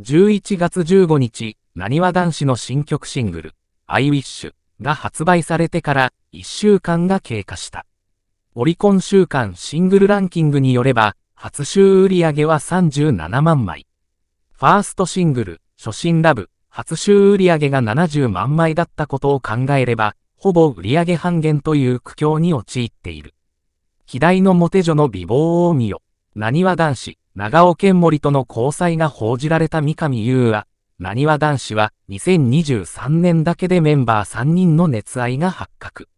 11月15日、なにわ男子の新曲シングル、I Wish が発売されてから1週間が経過した。オリコン週間シングルランキングによれば、初週売上は37万枚。ファーストシングル、初心ラブ、初週売上が70万枚だったことを考えれば、ほぼ売上半減という苦境に陥っている。左のモテ女の美貌を見よ。なにわ男子、長尾健森との交際が報じられた三上優は、なにわ男子は2023年だけでメンバー3人の熱愛が発覚。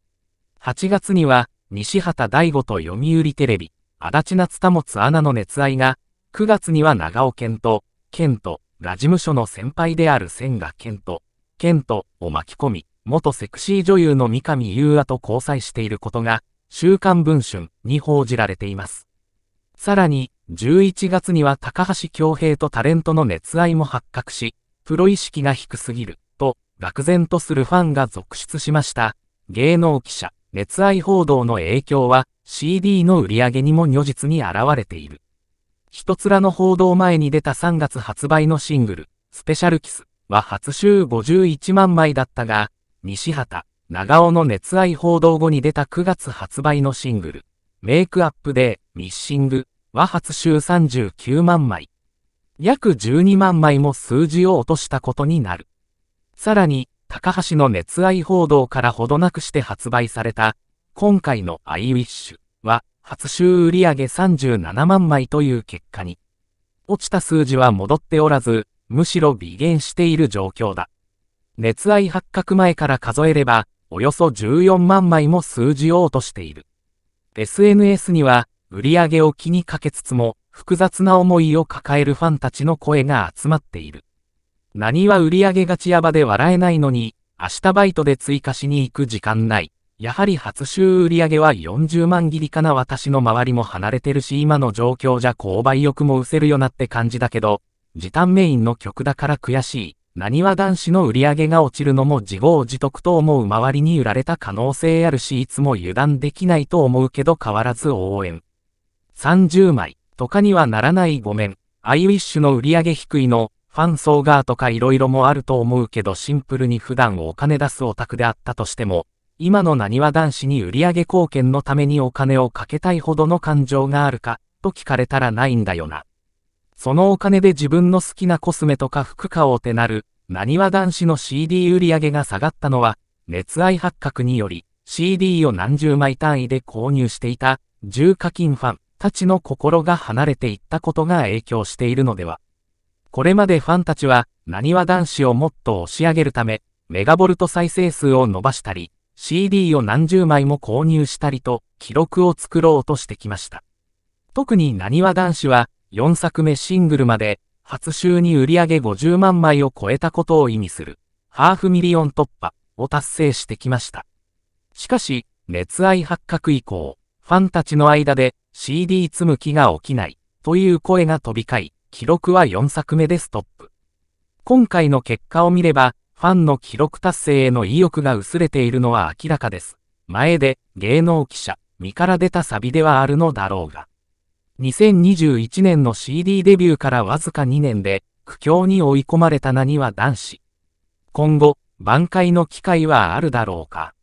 8月には、西畑大吾と読売テレビ、足立夏田つアナの熱愛が、9月には長尾健と、健と、ラジム所の先輩である千賀健と、健とを巻き込み、元セクシー女優の三上優愛と交際していることが、週刊文春に報じられています。さらに、11月には高橋恭平とタレントの熱愛も発覚し、プロ意識が低すぎる、と、愕然とするファンが続出しました。芸能記者、熱愛報道の影響は、CD の売り上げにも如実に現れている。一面の報道前に出た3月発売のシングル、スペシャルキスは初週51万枚だったが、西畑、長尾の熱愛報道後に出た9月発売のシングル、メイクアップでミッシング和発集39万枚。約12万枚も数字を落としたことになる。さらに、高橋の熱愛報道からほどなくして発売された、今回のアイウィッシュは、初週売上37万枚という結果に。落ちた数字は戻っておらず、むしろ微減している状況だ。熱愛発覚前から数えれば、およそ14万枚も数字を落としている。SNS には、売り上げを気にかけつつも、複雑な思いを抱えるファンたちの声が集まっている。何は売り上げがちやばで笑えないのに、明日バイトで追加しに行く時間ない。やはり初週売り上げは40万切りかな私の周りも離れてるし今の状況じゃ購買欲も失せるよなって感じだけど、時短メインの曲だから悔しい。何は男子の売り上げが落ちるのも自業自得と思う周りに売られた可能性あるしいつも油断できないと思うけど変わらず応援。30枚とかにはならないごめん。アイウィッシュの売り上げ低いの、ファン層がとか色々もあると思うけどシンプルに普段お金出すオタクであったとしても、今の何は男子に売り上げ貢献のためにお金をかけたいほどの感情があるか、と聞かれたらないんだよな。そのお金で自分の好きなコスメとか服買おうてなる、何は男子の CD 売り上げが下がったのは、熱愛発覚により、CD を何十枚単位で購入していた、重課金ファン。たちの心が離れていったことが影響しているのでは。これまでファンたちは、なにわ男子をもっと押し上げるため、メガボルト再生数を伸ばしたり、CD を何十枚も購入したりと、記録を作ろうとしてきました。特になにわ男子は、4作目シングルまで、初週に売り上げ50万枚を超えたことを意味する、ハーフミリオン突破を達成してきました。しかし、熱愛発覚以降、ファンたちの間で、CD 積む気が起きない、という声が飛び交い、記録は4作目でストップ。今回の結果を見れば、ファンの記録達成への意欲が薄れているのは明らかです。前で、芸能記者、身から出たサビではあるのだろうが。2021年の CD デビューからわずか2年で、苦境に追い込まれたなには男子。今後、挽回の機会はあるだろうか。